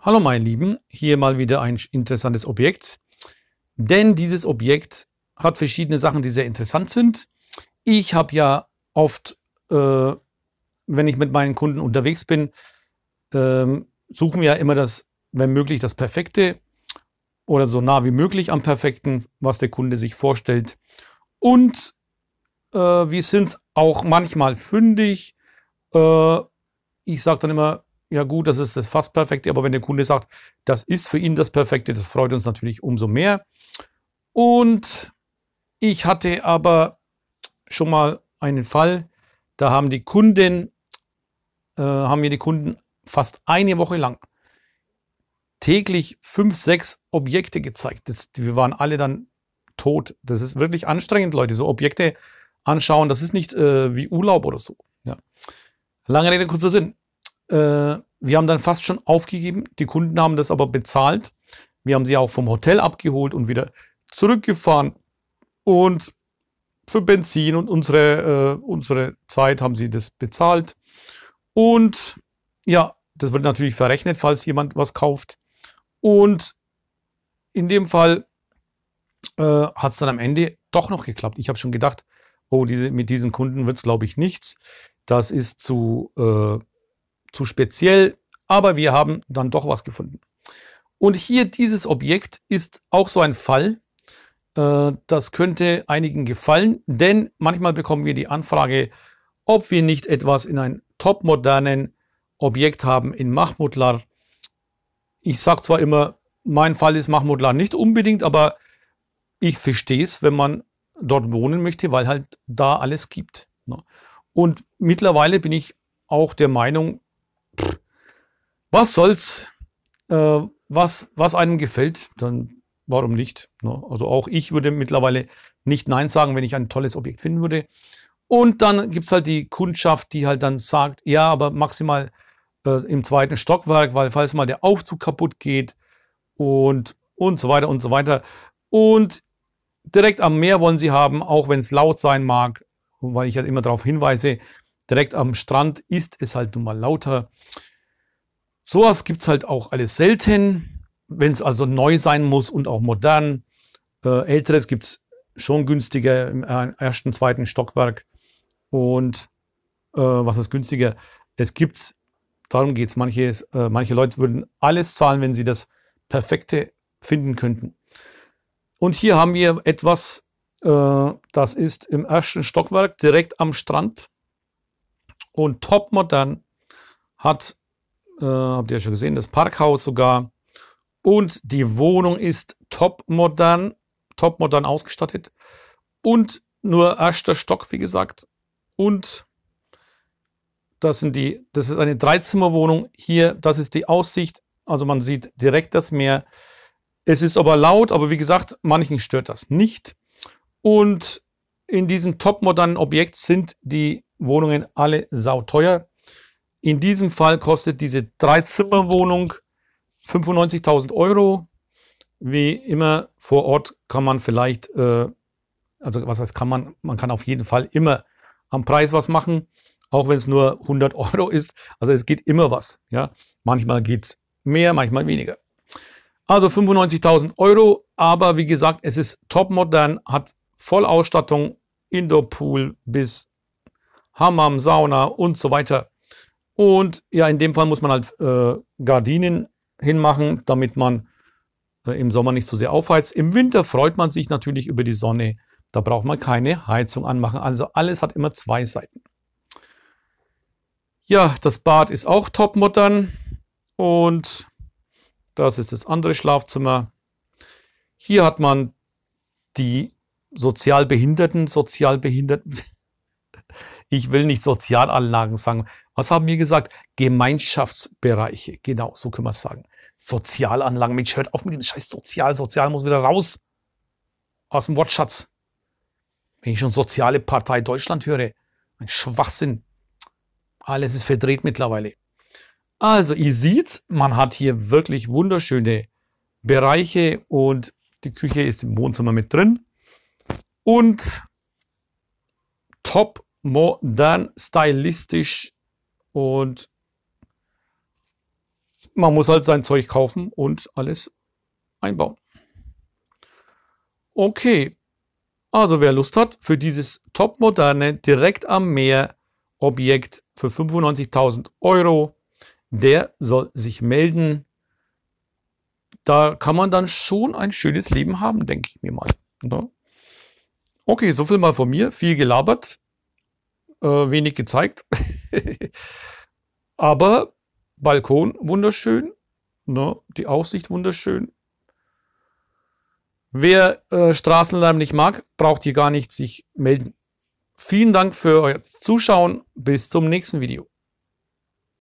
Hallo meine Lieben, hier mal wieder ein interessantes Objekt. Denn dieses Objekt hat verschiedene Sachen, die sehr interessant sind. Ich habe ja oft, äh, wenn ich mit meinen Kunden unterwegs bin, ähm, suchen wir ja immer das, wenn möglich, das Perfekte oder so nah wie möglich am Perfekten, was der Kunde sich vorstellt. Und äh, wir sind auch manchmal fündig. Äh, ich sage dann immer, ja gut, das ist das fast Perfekte, aber wenn der Kunde sagt, das ist für ihn das Perfekte, das freut uns natürlich umso mehr. Und ich hatte aber schon mal einen Fall, da haben die Kunden, äh, haben mir die Kunden fast eine Woche lang täglich fünf, sechs Objekte gezeigt. Das, wir waren alle dann tot. Das ist wirklich anstrengend, Leute. So Objekte anschauen, das ist nicht äh, wie Urlaub oder so. Ja. Lange Rede, kurzer Sinn. Äh, wir haben dann fast schon aufgegeben. Die Kunden haben das aber bezahlt. Wir haben sie auch vom Hotel abgeholt und wieder zurückgefahren. Und für Benzin und unsere, äh, unsere Zeit haben sie das bezahlt. Und ja, das wird natürlich verrechnet, falls jemand was kauft. Und in dem Fall äh, hat es dann am Ende doch noch geklappt. Ich habe schon gedacht, oh, diese, mit diesen Kunden wird es, glaube ich, nichts. Das ist zu, äh, zu speziell, aber wir haben dann doch was gefunden. Und hier dieses Objekt ist auch so ein Fall. Äh, das könnte einigen gefallen, denn manchmal bekommen wir die Anfrage, ob wir nicht etwas in einem topmodernen Objekt haben in Mahmudlar. Ich sage zwar immer, mein Fall ist Mahmudlar nicht unbedingt, aber ich verstehe es, wenn man dort wohnen möchte, weil halt da alles gibt. Ne? Und mittlerweile bin ich auch der Meinung, was soll's, äh, was, was einem gefällt, dann warum nicht? Ne? Also auch ich würde mittlerweile nicht Nein sagen, wenn ich ein tolles Objekt finden würde. Und dann gibt es halt die Kundschaft, die halt dann sagt, ja, aber maximal äh, im zweiten Stockwerk, weil falls mal der Aufzug kaputt geht und, und so weiter und so weiter. Und direkt am Meer wollen sie haben, auch wenn es laut sein mag, weil ich halt immer darauf hinweise, direkt am Strand ist es halt nun mal lauter. Sowas gibt es halt auch alles selten. Wenn es also neu sein muss und auch modern. Äh, Älteres gibt es schon günstiger äh, im ersten, zweiten Stockwerk. Und äh, was ist günstiger? Es gibt, darum geht es, manche, äh, manche Leute würden alles zahlen, wenn sie das Perfekte finden könnten. Und hier haben wir etwas, äh, das ist im ersten Stockwerk direkt am Strand. Und top modern hat äh, habt ihr ja schon gesehen, das Parkhaus sogar. Und die Wohnung ist topmodern, topmodern ausgestattet. Und nur erster Stock, wie gesagt. Und das, sind die, das ist eine Dreizimmerwohnung. Hier, das ist die Aussicht. Also man sieht direkt das Meer. Es ist aber laut, aber wie gesagt, manchen stört das nicht. Und in diesem topmodernen Objekt sind die Wohnungen alle sauteuer. In diesem Fall kostet diese Dreizimmerwohnung 95.000 Euro. Wie immer vor Ort kann man vielleicht, äh, also was heißt kann man, man kann auf jeden Fall immer am Preis was machen, auch wenn es nur 100 Euro ist. Also es geht immer was. Ja, manchmal geht es mehr, manchmal weniger. Also 95.000 Euro, aber wie gesagt, es ist topmodern, hat Vollausstattung, Indoor-Pool bis Hammam, Sauna und so weiter. Und ja, in dem Fall muss man halt äh, Gardinen hinmachen, damit man äh, im Sommer nicht zu so sehr aufheizt. Im Winter freut man sich natürlich über die Sonne. Da braucht man keine Heizung anmachen. Also alles hat immer zwei Seiten. Ja, das Bad ist auch topmodern. Und das ist das andere Schlafzimmer. Hier hat man die Sozialbehinderten, Sozialbehinderten, ich will nicht Sozialanlagen sagen. Was haben wir gesagt? Gemeinschaftsbereiche. Genau, so können wir es sagen. Sozialanlagen. Mensch, hört auf mit dem Scheiß Sozial. Sozial muss wieder raus. Aus dem Wortschatz. Wenn ich schon Soziale Partei Deutschland höre, ein Schwachsinn. Alles ist verdreht mittlerweile. Also, ihr seht, man hat hier wirklich wunderschöne Bereiche und die Küche ist im Wohnzimmer mit drin. Und top modern, stylistisch und man muss halt sein Zeug kaufen und alles einbauen. Okay, also wer Lust hat, für dieses topmoderne, direkt am Meer Objekt für 95.000 Euro, der soll sich melden. Da kann man dann schon ein schönes Leben haben, denke ich mir mal. Ne? Okay, so viel mal von mir. Viel gelabert äh, wenig gezeigt. Aber Balkon wunderschön, ne? die Aussicht wunderschön. Wer äh, Straßenlärm nicht mag, braucht hier gar nicht sich melden. Vielen Dank für euer Zuschauen. Bis zum nächsten Video.